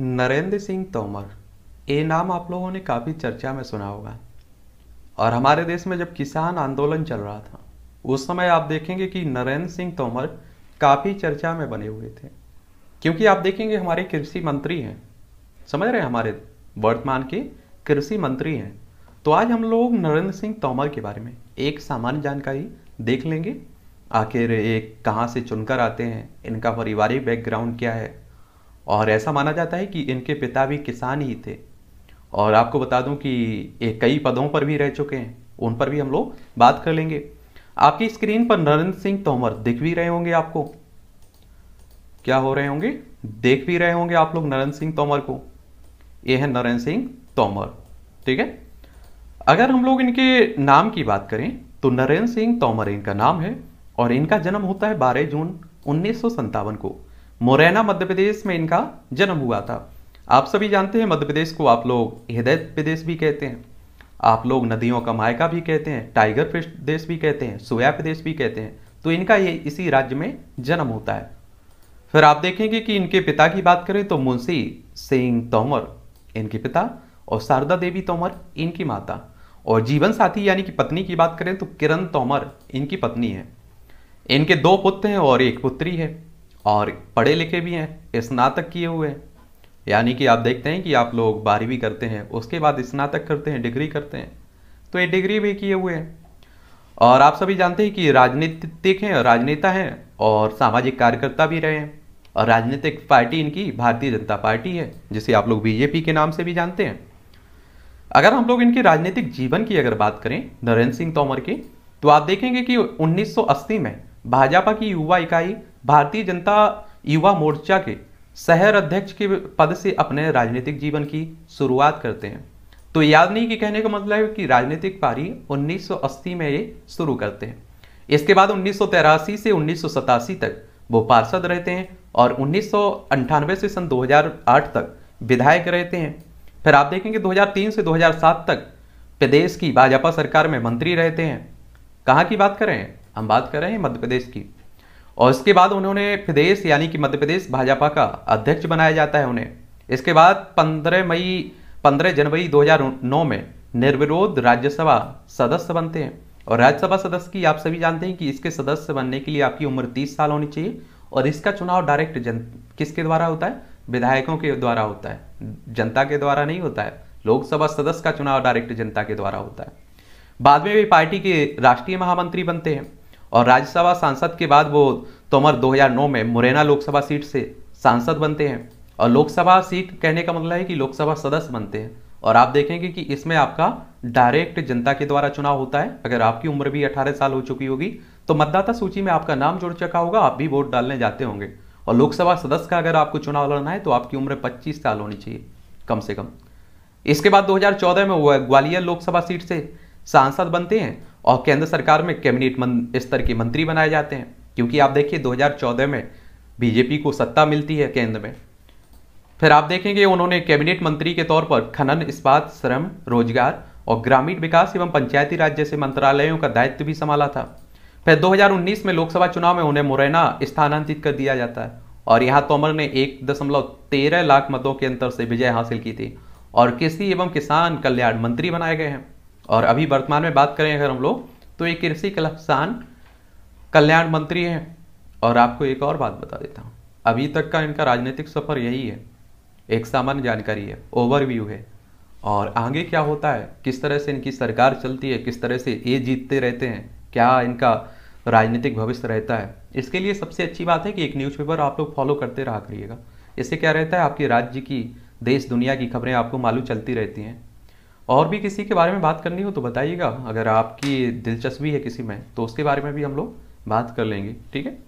नरेंद्र सिंह तोमर ये नाम आप लोगों ने काफ़ी चर्चा में सुना होगा और हमारे देश में जब किसान आंदोलन चल रहा था उस समय आप देखेंगे कि नरेंद्र सिंह तोमर काफ़ी चर्चा में बने हुए थे क्योंकि आप देखेंगे हमारे कृषि मंत्री हैं समझ रहे हैं हमारे वर्तमान के कृषि मंत्री हैं तो आज हम लोग नरेंद्र सिंह तोमर के बारे में एक सामान्य जानकारी देख लेंगे आखिर ये कहाँ से चुनकर आते हैं इनका पारिवारिक बैकग्राउंड क्या है और ऐसा माना जाता है कि इनके पिता भी किसान ही थे और आपको बता दूं कि ये कई पदों पर भी रह चुके हैं उन पर भी हम लोग बात कर लेंगे आपकी स्क्रीन पर नरेंद्र सिंह तोमर दिख भी रहे होंगे आपको क्या हो रहे होंगे देख भी रहे होंगे आप लोग नरेंद्र सिंह तोमर को ये है नरेंद्र सिंह तोमर ठीक है अगर हम लोग इनके नाम की बात करें तो नरेंद्र सिंह तोमर इनका नाम है और इनका जन्म होता है 12 जून उन्नीस को मुरैना मध्य प्रदेश में इनका जन्म हुआ था आप सभी जानते हैं मध्य प्रदेश को आप लोग हृदय प्रदेश भी कहते हैं आप लोग नदियों का मायका भी कहते हैं टाइगर प्रदेश भी कहते हैं सोया प्रदेश भी कहते हैं तो इनका ये इसी राज्य में जन्म होता है फिर आप देखेंगे कि इनके पिता की बात करें तो मुंशी सिंह तोमर इनके पिता और शारदा देवी तोमर इनकी माता और जीवन साथी यानी कि पत्नी की बात करें तो किरण तोमर इनकी पत्नी है इनके दो पुत्र हैं और एक पुत्री है और पढ़े लिखे भी हैं स्नातक किए हुए हैं यानी कि आप देखते हैं कि आप लोग बारहवीं करते हैं उसके बाद स्नातक करते हैं डिग्री करते हैं तो ये डिग्री भी किए हुए हैं और आप सभी जानते हैं कि राजनीतिक हैं राजनेता हैं और सामाजिक कार्यकर्ता भी रहे हैं और राजनीतिक पार्टी इनकी भारतीय जनता पार्टी है जिसे आप लोग बीजेपी के नाम से भी जानते हैं अगर हम लोग इनके राजनीतिक जीवन की अगर बात करें नरेंद्र सिंह तोमर के तो आप देखेंगे कि 1980 में भाजपा की युवा इकाई भारतीय जनता युवा मोर्चा के शहर अध्यक्ष के पद से अपने राजनीतिक जीवन की शुरुआत करते हैं तो याद नहीं कि कहने का मतलब है कि राजनीतिक पारी 1980 में ये शुरू करते हैं इसके बाद उन्नीस से उन्नीस तक वो पार्षद रहते हैं और उन्नीस से सन 2008 तक विधायक रहते हैं फिर आप देखेंगे 2003 से 2007 तक प्रदेश की भाजपा सरकार में मंत्री रहते हैं कहाँ की बात करें हम बात कर रहे हैं मध्य प्रदेश की और इसके बाद उन्होंने प्रदेश यानी कि मध्य प्रदेश भाजपा का अध्यक्ष बनाया जाता है उन्हें इसके बाद 15 मई 15 जनवरी 2009 में निर्विरोध राज्यसभा सदस्य बनते हैं और राज्यसभा सदस्य की आप सभी जानते हैं कि इसके सदस्य बनने के लिए आपकी उम्र 30 साल होनी चाहिए और इसका चुनाव डायरेक्ट जन किसके द्वारा होता है विधायकों के द्वारा होता है जनता के द्वारा नहीं होता है लोकसभा सदस्य का चुनाव डायरेक्ट जनता के द्वारा होता है बाद में वे पार्टी के राष्ट्रीय महामंत्री बनते हैं और राज्यसभा सांसद के बाद वो तोमर 2009 में मुरैना लोकसभा सीट से सांसद बनते हैं और लोकसभा सीट कहने का मतलब है कि लोकसभा सदस्य बनते हैं और आप देखेंगे कि इसमें आपका डायरेक्ट जनता के द्वारा चुनाव होता है अगर आपकी उम्र भी 18 साल हो चुकी होगी तो मतदाता सूची में आपका नाम जुड़ चुका होगा आप भी वोट डालने जाते होंगे और लोकसभा सदस्य का अगर आपको चुनाव लड़ना है तो आपकी उम्र 25 साल होनी चाहिए कम से कम इसके बाद 2014 में वो ग्वालियर लोकसभा सीट से सांसद बनते हैं और केंद्र सरकार में कैबिनेट स्तर के मंत्री बनाए जाते हैं क्योंकि आप देखिए 2014 में बीजेपी को सत्ता मिलती है केंद्र में फिर आप देखेंगे उन्होंने कैबिनेट मंत्री के तौर पर खनन इस्पात श्रम रोजगार और ग्रामीण विकास एवं पंचायती राज्य से मंत्रालयों का दायित्व भी संभाला था फिर 2019 में लोकसभा चुनाव में उन्हें मुरैना स्थानांतरित कर दिया जाता है और यहाँ तोमर ने एक दशमलव तेरह लाख मतों के अंतर से विजय हासिल की थी और कृषि एवं किसान कल्याण मंत्री बनाए गए हैं और अभी वर्तमान में बात करें अगर हम लोग तो ये कृषि कल्याण कल्याण मंत्री हैं और आपको एक और बात बता देता हूँ अभी तक का इनका राजनीतिक सफर यही है एक सामान्य जानकारी है ओवरव्यू है और आगे क्या होता है किस तरह से इनकी सरकार चलती है किस तरह से ये जीतते रहते हैं क्या इनका राजनीतिक भविष्य रहता है इसके लिए सबसे अच्छी बात है कि एक न्यूज़पेपर आप लोग फॉलो करते रहा करिएगा इससे क्या रहता है आपके राज्य की देश दुनिया की खबरें आपको मालूम चलती रहती हैं और भी किसी के बारे में बात करनी हो तो बताइएगा अगर आपकी दिलचस्पी है किसी में तो उसके बारे में भी हम लोग बात कर लेंगे ठीक है